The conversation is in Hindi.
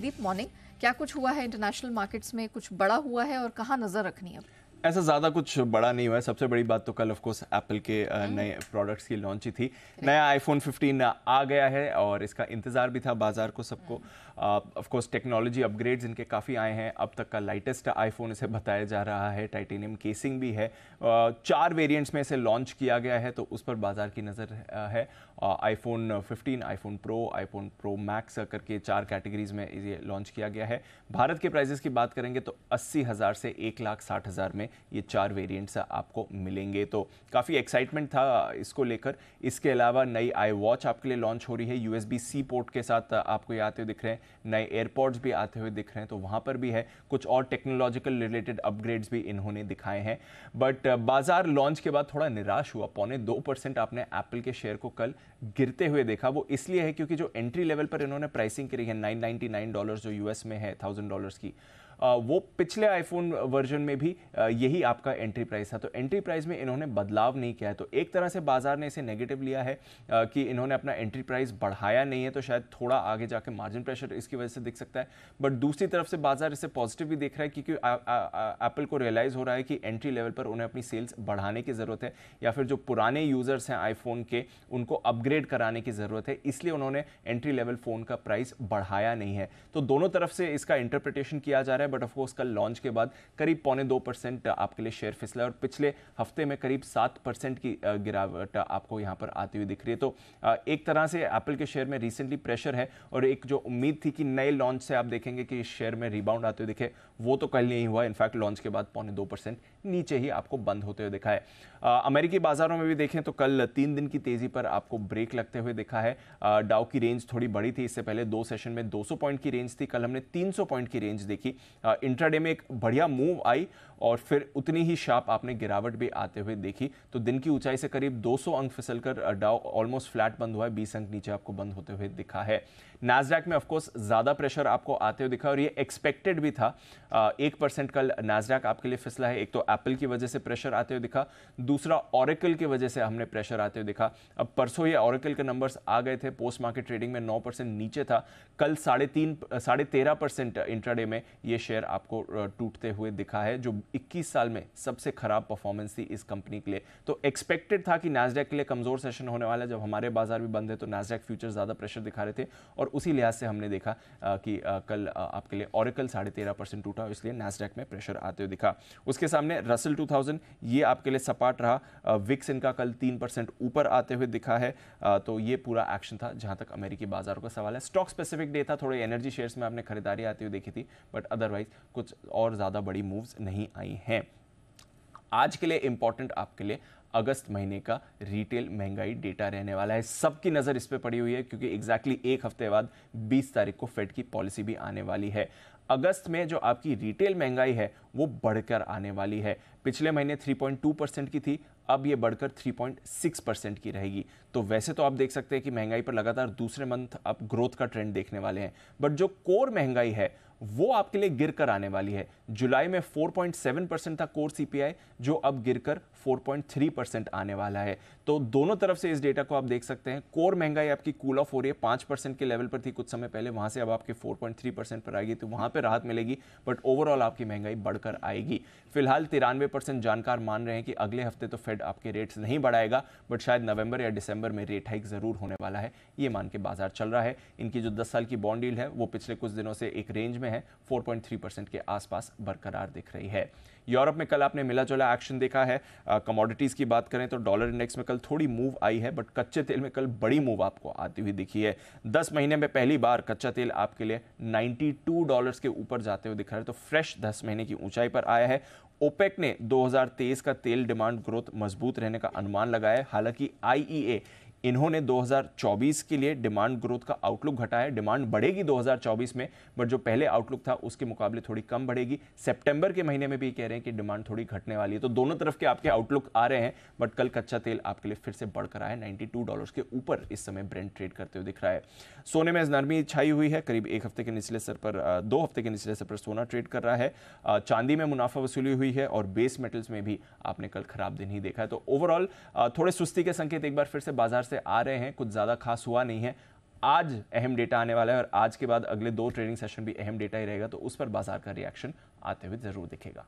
दीप मॉर्निंग क्या कुछ हुआ है इंटरनेशनल मार्केट्स में कुछ बड़ा हुआ है और कहाँ नजर रखनी है ऐसा ज़्यादा कुछ बड़ा नहीं हुआ है सबसे बड़ी बात तो कल ऑफकोर्स एप्पल के हम्म। नए प्रोडक्ट्स की लॉन्च ही थी नया आईफोन 15 आ गया है और इसका इंतज़ार भी था बाज़ार को सबको ऑफकोर्स टेक्नोलॉजी अपग्रेड्स इनके काफ़ी आए हैं अब तक का लाइटेस्ट आईफोन इसे बताया जा रहा है टाइटेनियम केसिंग भी है चार वेरियंट्स में इसे लॉन्च किया गया है तो उस पर बाज़ार की नज़र है iPhone 15, iPhone pro iPhone pro max करके चार कैटेगरीज में ये लॉन्च किया गया है भारत के प्राइजेस की बात करेंगे तो अस्सी हज़ार से एक लाख साठ हज़ार में ये चार वेरिएंट्स आपको मिलेंगे तो काफ़ी एक्साइटमेंट था इसको लेकर इसके अलावा नई आई वॉच आपके लिए लॉन्च हो रही है यू सी पोर्ट के साथ आपको ये आते हुए दिख रहे हैं नए एयरपोर्ट्स भी आते हुए दिख रहे हैं तो वहाँ पर भी है कुछ और टेक्नोलॉजिकल रिलेटेड अपग्रेड्स भी इन्होंने दिखाए हैं बट uh, बाजार लॉन्च के बाद थोड़ा निराश हुआ पौने दो परसेंट आपने एप्पल के शेयर को कल गिरते हुए देखा वो इसलिए है क्योंकि जो एंट्री लेवल पर इन्होंने प्राइसिंग करी है नाइन नाइन डॉलर जो यूएस में है थाउजेंड डॉलर्स की वो पिछले आईफोन वर्जन में भी यही आपका एंट्री प्राइस था तो एंट्री प्राइस में इन्होंने बदलाव नहीं किया है तो एक तरह से बाजार ने इसे नेगेटिव लिया है कि इन्होंने अपना एंट्री प्राइस बढ़ाया नहीं है तो शायद थोड़ा आगे जाके मार्जिन प्रेशर इसकी वजह से दिख सकता है बट दूसरी तरफ से बाजार इसे पॉजिटिव भी देख रहा है क्योंकि एप्पल को रियलाइज़ हो रहा है कि एंट्री लेवल पर उन्हें अपनी सेल्स बढ़ाने की ज़रूरत है या फिर जो पुराने यूज़र्स हैं आईफोन के उनको अपग्रेड कराने की ज़रूरत है इसलिए उन्होंने एंट्री लेवल फ़ोन का प्राइस बढ़ाया नहीं है तो दोनों तरफ से इसका इंटरप्रिटेशन किया जा रहा है रहा है बट ऑफकोर्स कल लॉन्च के बाद करीब पौने दो परसेंट आपके लिए शेयर फिसला और पिछले हफ्ते में करीब सात परसेंट की गिरावट आपको यहाँ पर आती हुई दिख रही है तो एक तरह से एप्पल के शेयर में रिसेंटली प्रेशर है और एक जो उम्मीद थी कि नए लॉन्च से आप देखेंगे कि शेयर में रिबाउंड आते हुए दिखे वो तो कल नहीं हुआ इनफैक्ट लॉन्च के बाद पौने दो परसेंट नीचे ही आपको बंद होते हुए दिखा है अमेरिकी बाजारों में भी देखें तो कल तीन दिन की तेजी पर आपको ब्रेक लगते हुए दिखा है डाउ की रेंज थोड़ी बड़ी थी इससे पहले दो सेशन में 200 पॉइंट की रेंज थी कल हमने 300 पॉइंट की रेंज देखी इंट्राडे में एक बढ़िया मूव आई और फिर उतनी ही शार्प आपने गिरावट भी आते हुए देखी तो दिन की ऊंचाई से करीब 200 अंक फिसल कर डाउ ऑलमोस्ट फ्लैट बंद हुआ है बीस अंक नीचे आपको बंद होते हुए दिखा है नाजडैक में ऑफकोर्स ज़्यादा प्रेशर आपको आते हुए दिखा और ये एक्सपेक्टेड भी था एक परसेंट कल नाजडैक आपके लिए फिसला है एक तो एप्पल की वजह से प्रेशर आते हुए दिखा दूसरा ऑरिकल की वजह से हमने प्रेशर आते हुए दिखा अब परसों ये ऑरिकल के नंबर्स आ गए थे पोस्ट मार्केट ट्रेडिंग में नौ नीचे था कल साढ़े तीन साढ़े तेरह परसेंट में ये शेयर शेयर आपको टूटते हुए दिखा है जो 21 साल में सबसे खराब परफॉर्मेंस थी इस कंपनी के लिए तो एक्सपेक्टेड था कि नैसडेक के लिए कमज़ोर सेशन होने वाला है जब हमारे बाजार भी बंद है तो नैसडेक फ्यूचर ज़्यादा प्रेशर दिखा रहे थे और उसी लिहाज से हमने देखा कि कल आपके लिए औरकल साढ़े टूटा इसलिए नैसडेक में प्रेशर आते हुए दिखा उसके सामने रसल टू ये आपके लिए सपाट रहा विक्स इनका कल तीन ऊपर आते हुए दिखा है तो ये पूरा एक्शन था जहां तक अमेरिकी बाजारों का सवाल है स्टॉक स्पेसिफिक डे था थोड़े एनर्जी शेयर्स में आपने खरीदारी आती हुई देखी थी बट अदरवाइज अदरवाइज कुछ और ज़्यादा बड़ी मूव्स नहीं आई हैं आज के लिए इम्पॉर्टेंट आपके लिए अगस्त महीने का रिटेल महंगाई डेटा रहने वाला है सबकी नज़र इस पर पड़ी हुई है क्योंकि एग्जैक्टली exactly एक हफ्ते बाद 20 तारीख को फेड की पॉलिसी भी आने वाली है अगस्त में जो आपकी रिटेल महंगाई है वो बढ़कर आने वाली है पिछले महीने 3.2 परसेंट की थी अब ये बढ़कर 3.6 परसेंट की रहेगी तो वैसे तो आप देख सकते हैं कि महंगाई पर लगातार दूसरे मंथ आप ग्रोथ का ट्रेंड देखने वाले हैं बट जो कोर महंगाई है वो आपके लिए गिर कर आने वाली है जुलाई में 4.7 परसेंट था कोर सीपीआई जो अब गिर कर 4.3 परसेंट आने वाला है तो दोनों तरफ से इस डेटा को आप देख सकते हैं कोर महंगाई आपकी कूल ऑफ हो रही है पाँच परसेंट के लेवल पर थी कुछ समय पहले वहाँ से अब आपके 4.3 परसेंट पर आएगी तो वहाँ पर राहत मिलेगी बट ओवरऑल आपकी महंगाई बढ़कर आएगी फिलहाल तिरानवे परसेंट जानकार मान रहे हैं कि अगले हफ्ते तो फेड आपके रेट्स नहीं बढ़ाएगा बट शायद नवंबर या दिसंबर में रेट हाइक ज़रूर होने वाला है ये मान के बाजार चल रहा है इनकी जो दस साल की बॉन्ड डील है वो पिछले कुछ दिनों से एक रेंज में है हैं 4.3 परसेंट के आसपास बरकरार दिख रही है यूरोप में कल आपने मिला जुला एक्शन देखा है कमोडिटीज़ की बात करें तो डॉलर इंडेक्स में कल थोड़ी मूव आई है बट कच्चे तेल में कल बड़ी मूव आपको आती हुई दिखी है दस महीने में पहली बार कच्चा तेल आपके लिए 92 डॉलर्स के ऊपर जाते हुए दिख रहा है तो फ्रेश दस महीने की ऊंचाई पर आया है ओपेक ने 2023 का तेल डिमांड ग्रोथ मजबूत रहने का अनुमान लगाया है हालांकि आईईए इन्होंने 2024 के लिए डिमांड ग्रोथ का आउटलुक घटाया डिमांड बढ़ेगी 2024 में बट जो पहले आउटलुक था उसके मुकाबले थोड़ी कम बढ़ेगी सितंबर के महीने में भी कह रहे हैं कि डिमांड थोड़ी घटने वाली है तो दोनों तरफ के आपके आउटलुक आ रहे हैं बट कल कच्चा तेल आपके लिए फिर से बढ़कर आया नाइन्टी डॉलर के ऊपर इस समय ब्रेंड ट्रेड करते हुए दिख रहा है सोने में नरमी छाई हुई है करीब एक हफ्ते के निचले स्तर पर दो हफ्ते के निचले स्तर पर सोना ट्रेड कर रहा है चांदी में मुनाफा वसूली हुई है और बेस मेटल्स में भी आपने कल खराब दिन ही देखा है तो ओवरऑल थोड़े सुस्ती के संकेत एक बार फिर से बाजार से से आ रहे हैं कुछ ज़्यादा खास हुआ नहीं है आज अहम डेटा आने वाला है और आज के बाद अगले दो ट्रेडिंग सेशन भी अहम डेटा ही रहेगा तो उस पर बाजार का रिएक्शन आते हुए ज़रूर दिखेगा